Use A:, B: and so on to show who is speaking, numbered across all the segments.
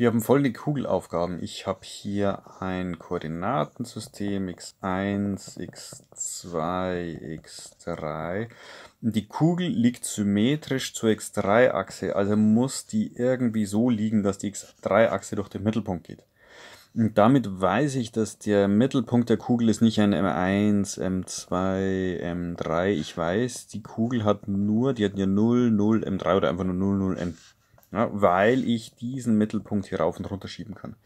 A: Wir haben folgende Kugelaufgaben. Ich habe hier ein Koordinatensystem x1, x2, x3. Die Kugel liegt symmetrisch zur x3-Achse, also muss die irgendwie so liegen, dass die x3-Achse durch den Mittelpunkt geht. Und damit weiß ich, dass der Mittelpunkt der Kugel ist nicht ein M1, M2, M3. Ich weiß, die Kugel hat nur, die hat ja 0, 0, M3 oder einfach nur 0, 0, M3 ja, weil ich diesen Mittelpunkt hier rauf und runter schieben kann.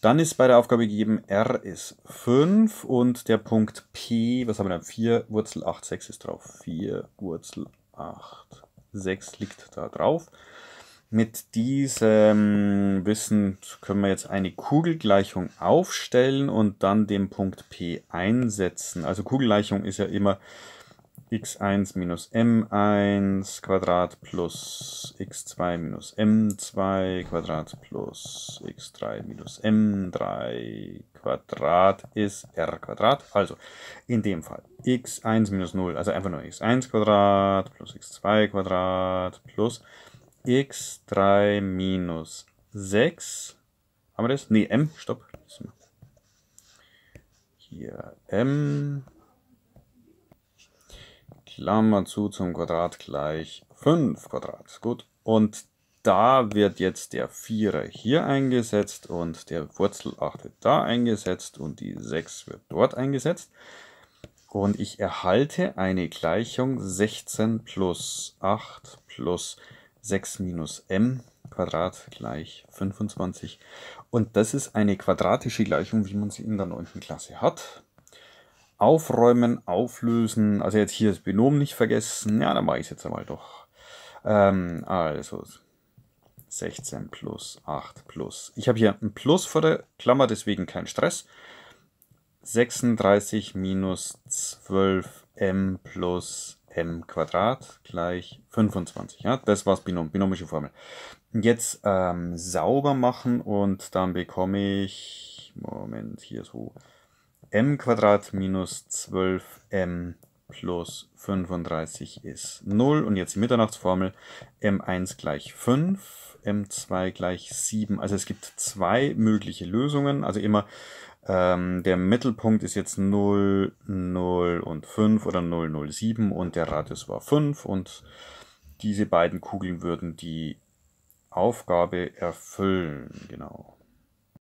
A: Dann ist bei der Aufgabe gegeben, R ist 5 und der Punkt P, was haben wir dann? 4 Wurzel 8, 6 ist drauf. 4 Wurzel 8, 6 liegt da drauf. Mit diesem Wissen können wir jetzt eine Kugelgleichung aufstellen und dann den Punkt P einsetzen. Also Kugelgleichung ist ja immer x1 minus m1 Quadrat plus x2 minus m2 Quadrat plus x3 minus m3 Quadrat ist r Quadrat. Also in dem Fall x1 minus 0, also einfach nur x1 Quadrat plus x2 Quadrat plus x3 minus 6. Haben wir das? Nee, m, stopp. Hier m Klammer zu zum Quadrat gleich 5 Quadrat. Gut, und da wird jetzt der 4er hier eingesetzt und der Wurzel 8 wird da eingesetzt und die 6 wird dort eingesetzt. Und ich erhalte eine Gleichung 16 plus 8 plus 6 minus m Quadrat gleich 25. Und das ist eine quadratische Gleichung, wie man sie in der 9. Klasse hat. Aufräumen, auflösen. Also jetzt hier das Binom nicht vergessen. Ja, dann mache ich es jetzt einmal doch. Ähm, also 16 plus 8 plus. Ich habe hier ein Plus vor der Klammer, deswegen kein Stress. 36 minus 12m plus m Quadrat gleich 25. Ja, das war's Binom, binomische Formel. Jetzt ähm, sauber machen und dann bekomme ich, Moment, hier so m minus 12m plus 35 ist 0. Und jetzt die Mitternachtsformel m1 gleich 5, m2 gleich 7. Also es gibt zwei mögliche Lösungen. Also immer ähm, der Mittelpunkt ist jetzt 0, 0 und 5 oder 0, 0, 7 und der Radius war 5 und diese beiden Kugeln würden die Aufgabe erfüllen. Genau.